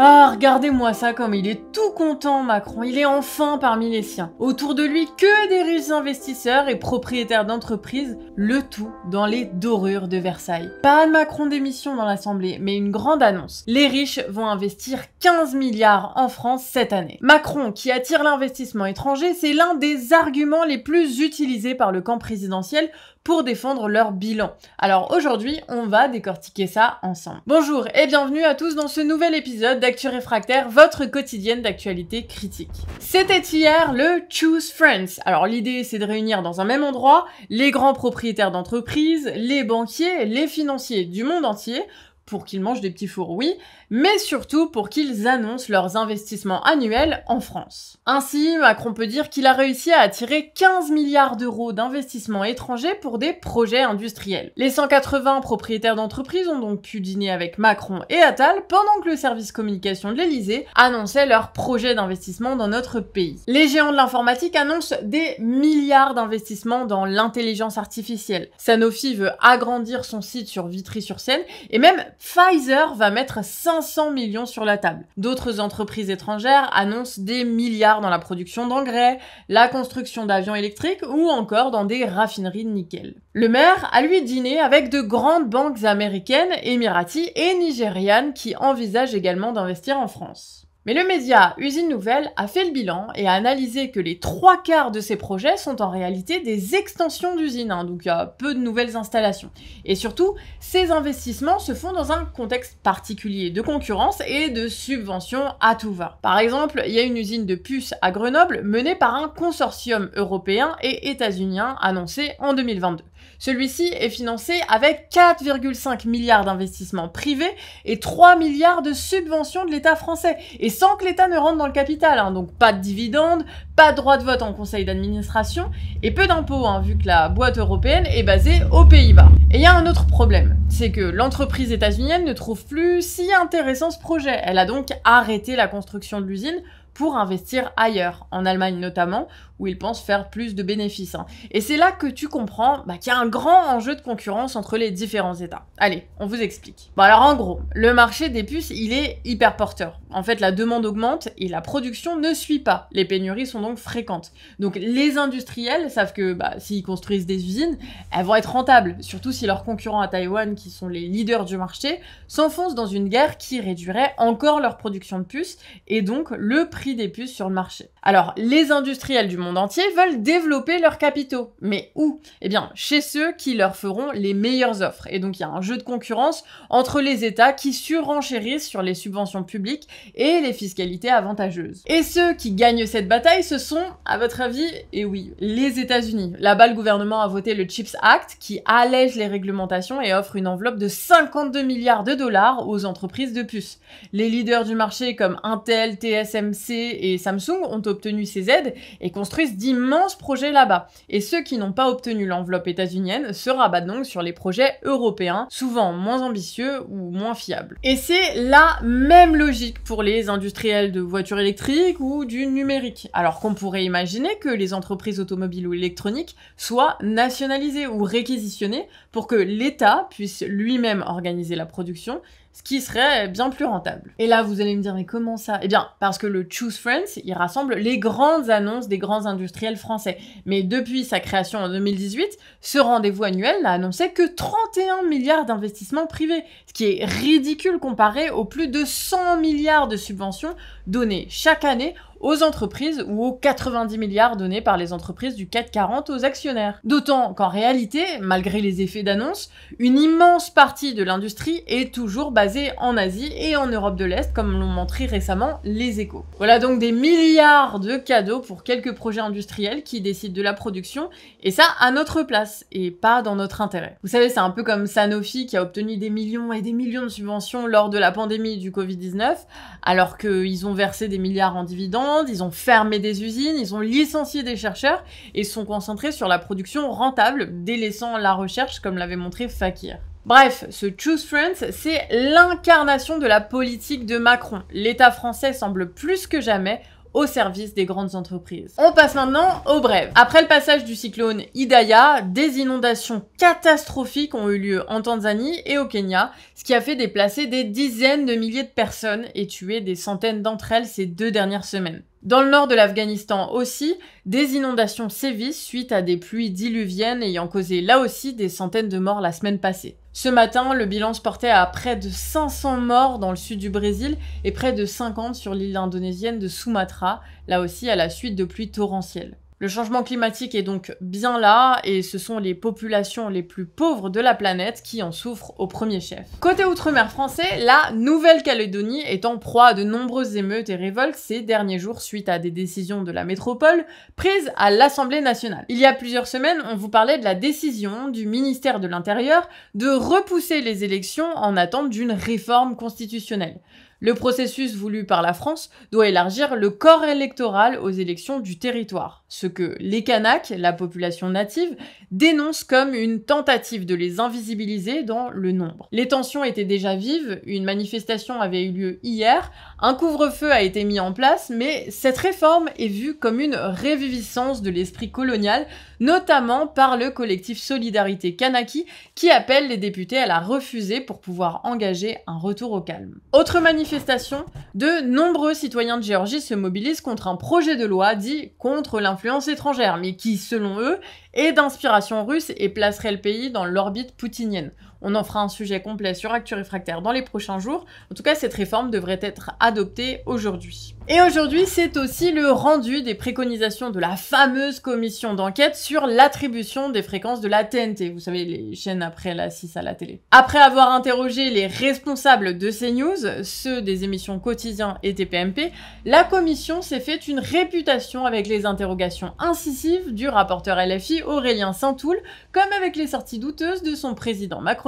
Ah, regardez-moi ça comme il est tout content, Macron. Il est enfin parmi les siens. Autour de lui, que des riches investisseurs et propriétaires d'entreprises, le tout dans les dorures de Versailles. Pas de Macron démission dans l'Assemblée, mais une grande annonce. Les riches vont investir 15 milliards en France cette année. Macron, qui attire l'investissement étranger, c'est l'un des arguments les plus utilisés par le camp présidentiel pour défendre leur bilan. Alors aujourd'hui, on va décortiquer ça ensemble. Bonjour et bienvenue à tous dans ce nouvel épisode d'Actu Réfractaire, votre quotidienne d'actualité critique. C'était hier le Choose Friends. Alors l'idée, c'est de réunir dans un même endroit les grands propriétaires d'entreprises, les banquiers, les financiers du monde entier pour qu'ils mangent des petits fours, oui, mais surtout pour qu'ils annoncent leurs investissements annuels en France. Ainsi, Macron peut dire qu'il a réussi à attirer 15 milliards d'euros d'investissements étrangers pour des projets industriels. Les 180 propriétaires d'entreprises ont donc pu dîner avec Macron et Attal pendant que le service communication de l'Elysée annonçait leurs projets d'investissement dans notre pays. Les géants de l'informatique annoncent des milliards d'investissements dans l'intelligence artificielle. Sanofi veut agrandir son site sur Vitry-sur-Seine et même Pfizer va mettre 500 millions sur la table. D'autres entreprises étrangères annoncent des milliards dans la production d'engrais, la construction d'avions électriques ou encore dans des raffineries de nickel. Le maire a lui dîné avec de grandes banques américaines, émiraties et nigérianes qui envisagent également d'investir en France. Mais le média Usine Nouvelle a fait le bilan et a analysé que les trois quarts de ces projets sont en réalité des extensions d'usines, hein, donc il y a peu de nouvelles installations. Et surtout, ces investissements se font dans un contexte particulier de concurrence et de subventions à tout va. Par exemple, il y a une usine de puces à Grenoble menée par un consortium européen et états-unien annoncé en 2022. Celui-ci est financé avec 4,5 milliards d'investissements privés et 3 milliards de subventions de l'État français, et sans que l'État ne rentre dans le capital, hein. donc pas de dividendes, pas de droit de vote en conseil d'administration, et peu d'impôts, hein, vu que la boîte européenne est basée aux Pays-Bas. Et il y a un autre problème, c'est que l'entreprise états-unienne ne trouve plus si intéressant ce projet, elle a donc arrêté la construction de l'usine pour investir ailleurs, en Allemagne notamment, où ils pensent faire plus de bénéfices. Hein. Et c'est là que tu comprends bah, qu'il y a un grand enjeu de concurrence entre les différents États. Allez, on vous explique. Bon alors en gros, le marché des puces, il est hyper porteur. En fait, la demande augmente et la production ne suit pas. Les pénuries sont donc fréquentes. Donc les industriels savent que bah, s'ils construisent des usines, elles vont être rentables, surtout si leurs concurrents à Taïwan, qui sont les leaders du marché, s'enfoncent dans une guerre qui réduirait encore leur production de puces et donc le prix des puces sur le marché. Alors, les industriels du monde entier veulent développer leurs capitaux. Mais où Eh bien, chez ceux qui leur feront les meilleures offres. Et donc, il y a un jeu de concurrence entre les États qui surenchérissent sur les subventions publiques et les fiscalités avantageuses. Et ceux qui gagnent cette bataille, ce sont, à votre avis, et eh oui, les États-Unis. Là-bas, le gouvernement a voté le CHIPS Act qui allège les réglementations et offre une enveloppe de 52 milliards de dollars aux entreprises de puces. Les leaders du marché comme Intel, TSMC, et Samsung ont obtenu ces aides et construisent d'immenses projets là-bas. Et ceux qui n'ont pas obtenu l'enveloppe états-unienne se rabattent donc sur les projets européens, souvent moins ambitieux ou moins fiables. Et c'est la même logique pour les industriels de voitures électriques ou du numérique, alors qu'on pourrait imaginer que les entreprises automobiles ou électroniques soient nationalisées ou réquisitionnées pour que l'État puisse lui-même organiser la production ce qui serait bien plus rentable. Et là, vous allez me dire, mais comment ça Eh bien, parce que le Choose Friends, il rassemble les grandes annonces des grands industriels français. Mais depuis sa création en 2018, ce rendez-vous annuel n'a annoncé que 31 milliards d'investissements privés, ce qui est ridicule comparé aux plus de 100 milliards de subventions données chaque année aux entreprises ou aux 90 milliards donnés par les entreprises du CAC 40 aux actionnaires. D'autant qu'en réalité, malgré les effets d'annonce, une immense partie de l'industrie est toujours basée en Asie et en Europe de l'Est, comme l'ont montré récemment les échos. Voilà donc des milliards de cadeaux pour quelques projets industriels qui décident de la production, et ça à notre place, et pas dans notre intérêt. Vous savez, c'est un peu comme Sanofi qui a obtenu des millions et des millions de subventions lors de la pandémie du Covid-19, alors qu'ils ont versé des milliards en dividendes ils ont fermé des usines, ils ont licencié des chercheurs et sont concentrés sur la production rentable, délaissant la recherche comme l'avait montré Fakir. Bref, ce Choose France, c'est l'incarnation de la politique de Macron. L'État français semble plus que jamais au service des grandes entreprises. On passe maintenant au brève. Après le passage du cyclone Idaya, des inondations catastrophiques ont eu lieu en Tanzanie et au Kenya, ce qui a fait déplacer des dizaines de milliers de personnes et tuer des centaines d'entre elles ces deux dernières semaines. Dans le nord de l'Afghanistan aussi, des inondations sévissent suite à des pluies diluviennes ayant causé là aussi des centaines de morts la semaine passée. Ce matin, le bilan se portait à près de 500 morts dans le sud du Brésil et près de 50 sur l'île indonésienne de Sumatra, là aussi à la suite de pluies torrentielles. Le changement climatique est donc bien là et ce sont les populations les plus pauvres de la planète qui en souffrent au premier chef. Côté outre-mer français, la Nouvelle-Calédonie est en proie à de nombreuses émeutes et révoltes ces derniers jours suite à des décisions de la métropole prises à l'Assemblée nationale. Il y a plusieurs semaines, on vous parlait de la décision du ministère de l'Intérieur de repousser les élections en attente d'une réforme constitutionnelle. Le processus voulu par la France doit élargir le corps électoral aux élections du territoire, ce que les Kanaks, la population native, dénoncent comme une tentative de les invisibiliser dans le nombre. Les tensions étaient déjà vives, une manifestation avait eu lieu hier, un couvre-feu a été mis en place, mais cette réforme est vue comme une réviviscence de l'esprit colonial notamment par le collectif Solidarité Kanaki qui appelle les députés à la refuser pour pouvoir engager un retour au calme. Autre manifestation, de nombreux citoyens de Géorgie se mobilisent contre un projet de loi dit contre l'influence étrangère, mais qui, selon eux, est d'inspiration russe et placerait le pays dans l'orbite poutinienne. On en fera un sujet complet sur Actu Réfractaire dans les prochains jours. En tout cas, cette réforme devrait être adoptée aujourd'hui. Et aujourd'hui, c'est aussi le rendu des préconisations de la fameuse commission d'enquête sur l'attribution des fréquences de la TNT. Vous savez, les chaînes après la 6 à la télé. Après avoir interrogé les responsables de ces news, ceux des émissions quotidiens et TPMP, la commission s'est fait une réputation avec les interrogations incisives du rapporteur LFI Aurélien Santoul, comme avec les sorties douteuses de son président Macron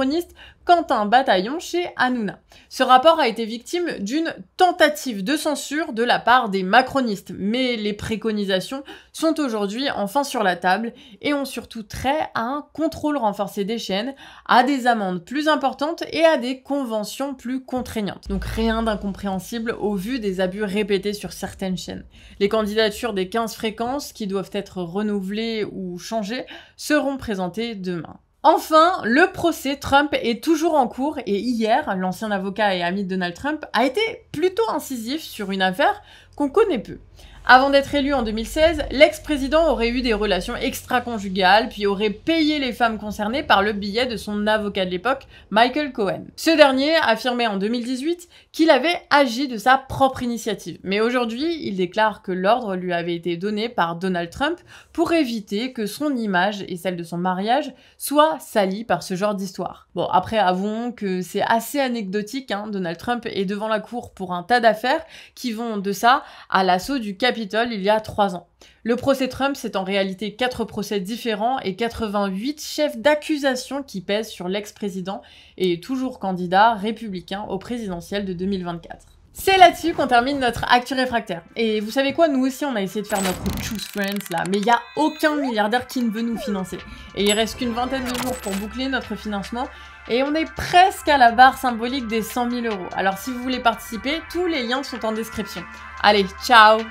à un Bataillon chez Hanouna. Ce rapport a été victime d'une tentative de censure de la part des macronistes, mais les préconisations sont aujourd'hui enfin sur la table et ont surtout trait à un contrôle renforcé des chaînes, à des amendes plus importantes et à des conventions plus contraignantes. Donc rien d'incompréhensible au vu des abus répétés sur certaines chaînes. Les candidatures des 15 fréquences qui doivent être renouvelées ou changées seront présentées demain. Enfin, le procès Trump est toujours en cours et hier, l'ancien avocat et ami de Donald Trump a été plutôt incisif sur une affaire qu'on connaît peu. Avant d'être élu en 2016, l'ex-président aurait eu des relations extra-conjugales, puis aurait payé les femmes concernées par le billet de son avocat de l'époque, Michael Cohen. Ce dernier affirmait en 2018 qu'il avait agi de sa propre initiative, mais aujourd'hui, il déclare que l'ordre lui avait été donné par Donald Trump pour éviter que son image et celle de son mariage soient salies par ce genre d'histoire. Bon, après, avouons que c'est assez anecdotique, hein. Donald Trump est devant la cour pour un tas d'affaires qui vont de ça à l'assaut du cabinet il y a trois ans. Le procès Trump, c'est en réalité quatre procès différents et 88 chefs d'accusation qui pèsent sur l'ex-président et toujours candidat républicain au présidentiel de 2024. C'est là-dessus qu'on termine notre actu réfractaire. Et vous savez quoi, nous aussi on a essayé de faire notre Choose Friends là, mais il n'y a aucun milliardaire qui ne veut nous financer. Et il reste qu'une vingtaine de jours pour boucler notre financement, et on est presque à la barre symbolique des 100 000 euros. Alors si vous voulez participer, tous les liens sont en description. Allez, ciao